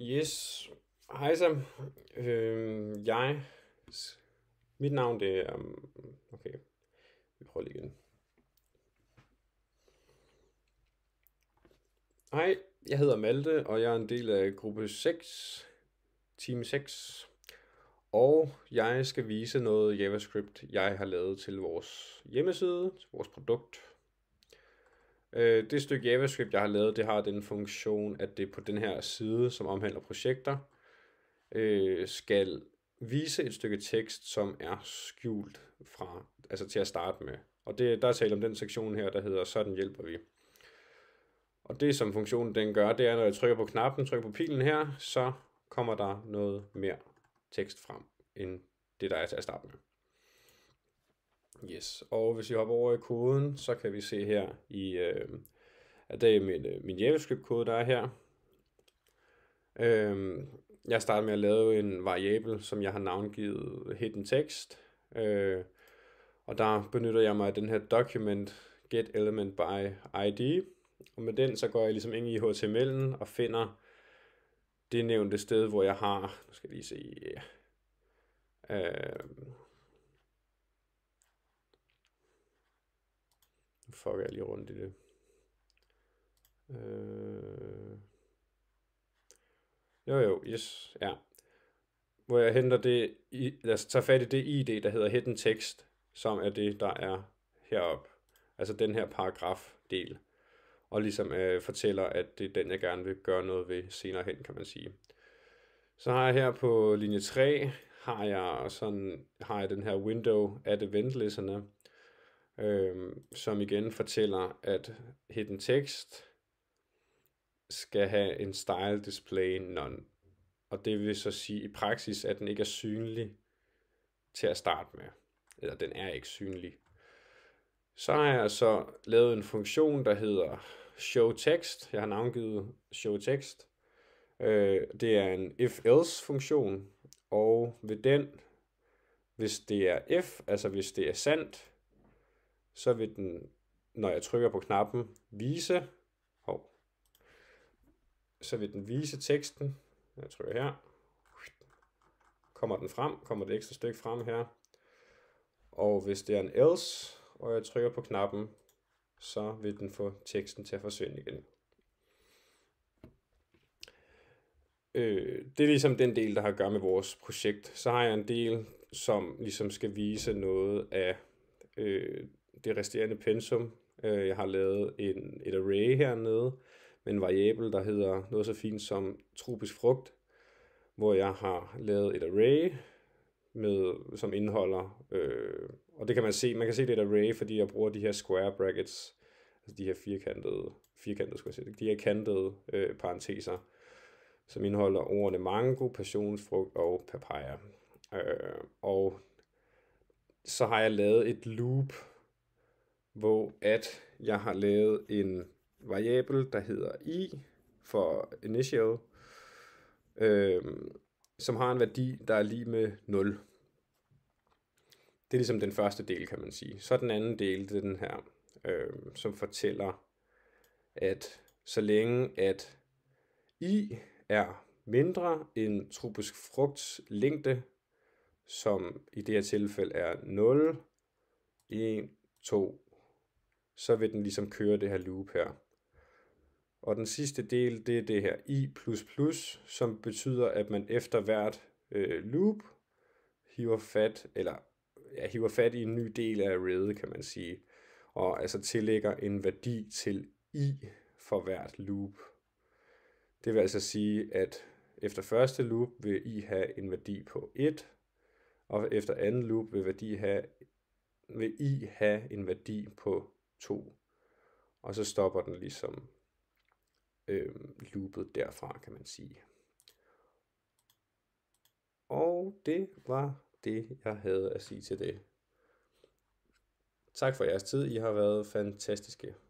Yes, hej Sam. Øh, jeg, mit navn det er, mm, okay, vi prøver lige igen. Hej, jeg hedder Malte, og jeg er en del af gruppe 6, team 6. Og jeg skal vise noget JavaScript, jeg har lavet til vores hjemmeside, til vores produkt, Øh, det stykke JavaScript, jeg har lavet, det har den funktion, at det på den her side, som omhandler projekter, øh, skal vise et stykke tekst, som er skjult fra, altså til at starte med. Og det, der er tale om den sektion her, der hedder, sådan hjælper vi. Og det som funktionen den gør, det er, når jeg trykker på knappen, trykker på pilen her, så kommer der noget mere tekst frem, end det der er til at starte med. Yes, og hvis vi hopper over i koden, så kan vi se her, i, øh, at det er min, øh, min JavaScript-kode, der er her. Øh, jeg starter med at lave en variabel, som jeg har navngivet hidden text. Øh, og der benytter jeg mig af den her document get element by ID. Og med den, så går jeg ligesom ind i HTML'en og finder det nævnte sted, hvor jeg har, nu skal jeg lige se, øh, fucker jeg lige rundt i det. Øh... Jo jo, yes, ja. Hvor jeg henter det, i, lad os tage fat i det ID, der hedder hidden text, som er det, der er heroppe. Altså den her paragrafdel. Og ligesom øh, fortæller, at det er den, jeg gerne vil gøre noget ved senere hen, kan man sige. Så har jeg her på linje 3, har jeg, sådan, har jeg den her window at event listener, øh, som igen fortæller, at hidden text skal have en style display none. Og det vil så sige i praksis, at den ikke er synlig til at starte med. Eller den er ikke synlig. Så har jeg så lavet en funktion, der hedder show text. Jeg har navngivet show text. Øh, det er en if-else funktion, og ved den, hvis det er if, altså hvis det er sandt, så vil den, når jeg trykker på knappen, vise, hov, så vil den vise teksten, jeg trykker her, kommer den frem, kommer det ekstra stykke frem her, og hvis det er en else, og jeg trykker på knappen, så vil den få teksten til at forsvinde igen. Øh, det er ligesom den del, der har at gøre med vores projekt. Så har jeg en del, som ligesom skal vise noget af øh, det resterende pensum. Øh, jeg har lavet en, et array hernede med en variabel, der hedder noget så fint som tropisk frugt, hvor jeg har lavet et array, med, som indeholder, øh, og det kan man se, man kan se det et array, fordi jeg bruger de her square brackets, altså de her firkantede, firkantede skulle jeg sige, de her kantede øh, parenteser, som indeholder ordene mango, passionsfrugt og papaya. Øh, og så har jeg lavet et loop, hvor at jeg har lavet en variabel, der hedder i for initial, øhm, som har en værdi, der er lige med 0. Det er ligesom den første del, kan man sige. Så den anden del, det er den her, øhm, som fortæller, at så længe at i er mindre end tropisk frugts længde, som i det her tilfælde er 0, 1, 2, så vil den ligesom køre det her loop her. Og den sidste del, det er det her i++, som betyder, at man efter hvert øh, loop hiver fat, eller ja, hiver fat i en ny del af arrayet, kan man sige, og altså tillægger en værdi til i for hvert loop. Det vil altså sige, at efter første loop vil i have en værdi på 1, og efter anden loop vil, værdi have, vil i have en værdi på to, og så stopper den ligesom øh, loopet derfra, kan man sige. Og det var det, jeg havde at sige til det. Tak for jeres tid. I har været fantastiske.